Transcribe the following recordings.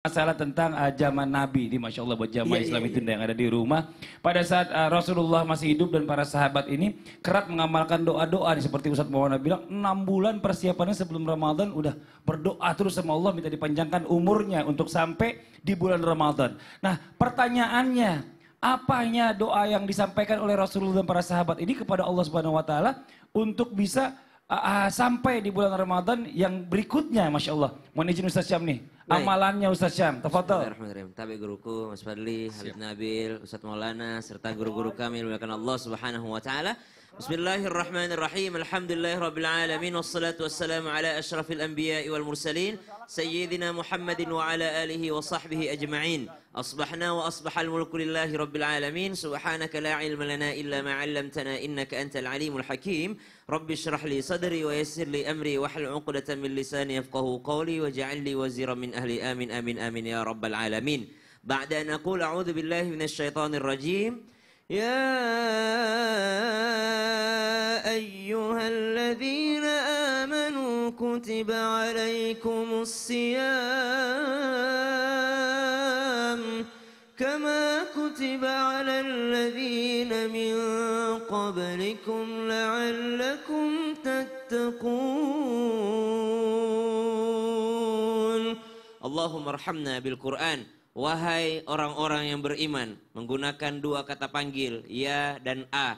masalah tentang uh, zaman Nabi di masya Allah buat jamaah yeah, Islam yeah, itu yeah. yang ada di rumah. Pada saat uh, Rasulullah masih hidup dan para sahabat ini kerap mengamalkan doa-doa seperti Ustadz Mawana bilang enam bulan persiapannya sebelum Ramadan udah berdoa terus sama Allah minta dipanjangkan umurnya untuk sampai di bulan Ramadan. Nah pertanyaannya apanya doa yang disampaikan oleh Rasulullah dan para sahabat ini kepada Allah Subhanahu Wa Taala untuk bisa uh, sampai di bulan Ramadan yang berikutnya Masya Allah. Mohon izin Ustaz Syam nih. Baik. Amalannya Ustaz Syam. Tafatul. Tabi guruku, Mas Fadli, Habib Nabil, Ustaz Maulana, serta guru-guru kami. Mulakan Allah subhanahu wa ta'ala. بسم الله الرحمن الرحيم الحمد لله رب العالمين والصلاة والسلام على أشرف الأنبياء والمرسلين سيدنا محمد وعلى آله وصحبه أجمعين أصبحنا وأصبح الملك لله رب العالمين سبحانك لا علم لنا إلا ما علمتنا إنك أنت العليم الحكيم رب اشرح لي صدري ويسر لي أمري واحل عقدة من لساني يفقه قولي واجعل لي وزيرا من أهلي آمين آمين آمين يا رب العالمين بعد أن أقول أعوذ بالله من الشيطان الرجيم يا أيها الذين آمنوا كتب عليكم الصيام كما كتب على الذين من قبلكم لعلكم تتقون اللهم ارحمنا بالقرآن Wahai orang-orang yang beriman menggunakan dua kata panggil ya dan a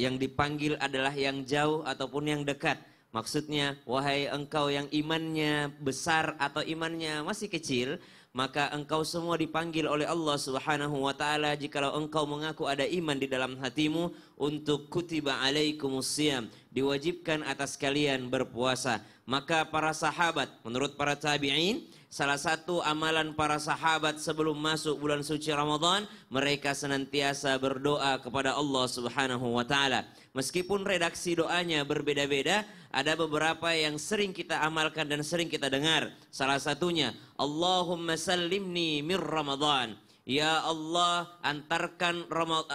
yang dipanggil adalah yang jauh ataupun yang dekat. Maksudnya, wahai engkau yang imannya besar atau imannya masih kecil, maka engkau semua dipanggil oleh Allah Subhanahu wa taala jikalau engkau mengaku ada iman di dalam hatimu untuk kutiba alaikumus diwajibkan atas kalian berpuasa. Maka para sahabat, menurut para tabi'in, salah satu amalan para sahabat sebelum masuk bulan suci Ramadan, mereka senantiasa berdoa kepada Allah Subhanahu wa taala. Meskipun redaksi doanya berbeda-beda, ada beberapa yang sering kita amalkan dan sering kita dengar. Salah satunya, Allahumma salimni mir Ramadan. Ya Allah, antarkan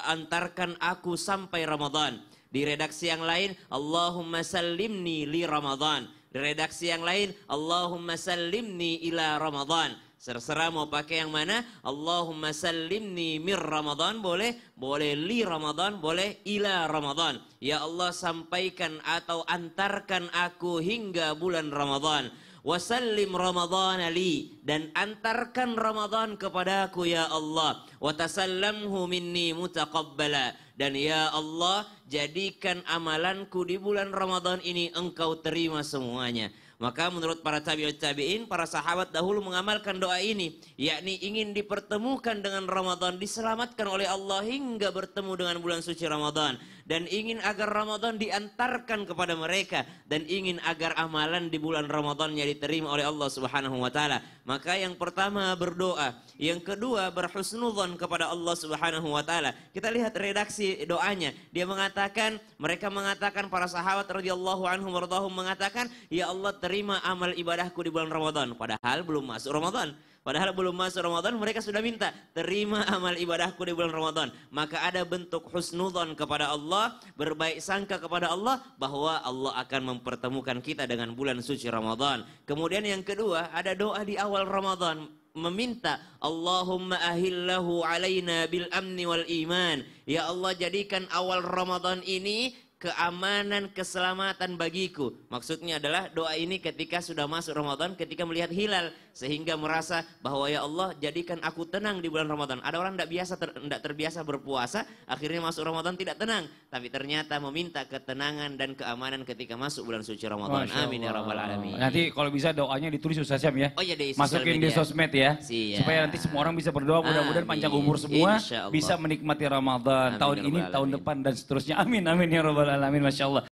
antarkan aku sampai Ramadan. Di redaksi yang lain, Allahumma salimni li Ramadan. Di redaksi yang lain, Allahumma salimni ila Ramadan. Serserah mau pakai yang mana, Allahumma salimni mir Ramadan boleh, boleh li Ramadan, boleh ila Ramadan. Ya Allah sampaikan atau antarkan aku hingga bulan Ramadan wasallim Ramadan ali dan antarkan Ramadan kepadaku ya Allah wa tasallamhu minni mutaqabbala dan ya Allah jadikan amalanku di bulan Ramadan ini engkau terima semuanya maka menurut para tabi'ut tabi'in, para sahabat dahulu mengamalkan doa ini, yakni ingin dipertemukan dengan Ramadan, diselamatkan oleh Allah hingga bertemu dengan bulan suci Ramadan dan ingin agar Ramadan diantarkan kepada mereka dan ingin agar amalan di bulan Ramadannya diterima oleh Allah Subhanahu wa taala. Maka yang pertama berdoa, yang kedua berhusnudhan kepada Allah Subhanahu wa taala. Kita lihat redaksi doanya. Dia mengatakan, mereka mengatakan para sahabat radhiyallahu anhum mengatakan, "Ya Allah, terima amal ibadahku di bulan Ramadan. Padahal belum masuk Ramadan. Padahal belum masuk Ramadan mereka sudah minta, terima amal ibadahku di bulan Ramadan. Maka ada bentuk husnudon kepada Allah, berbaik sangka kepada Allah bahwa Allah akan mempertemukan kita dengan bulan suci Ramadan. Kemudian yang kedua, ada doa di awal Ramadan meminta Allahumma ahillahu alaina bil amni wal iman. Ya Allah jadikan awal Ramadan ini keamanan, keselamatan bagiku. Maksudnya adalah doa ini ketika sudah masuk Ramadan, ketika melihat hilal sehingga merasa bahwa ya Allah jadikan aku tenang di bulan Ramadan. Ada orang tidak biasa tidak terbiasa berpuasa, akhirnya masuk Ramadan tidak tenang, tapi ternyata meminta ketenangan dan keamanan ketika masuk bulan suci Ramadan. Amin ya rabbal alamin. Nanti kalau bisa doanya ditulis Ustaz Syam ya. Oh iya di Masukin media. di sosmed ya. Siap. Supaya nanti semua orang bisa berdoa mudah-mudahan panjang umur semua bisa menikmati Ramadan amin, tahun ya ini, tahun depan dan seterusnya. Amin amin ya rabbal alamin masyaallah.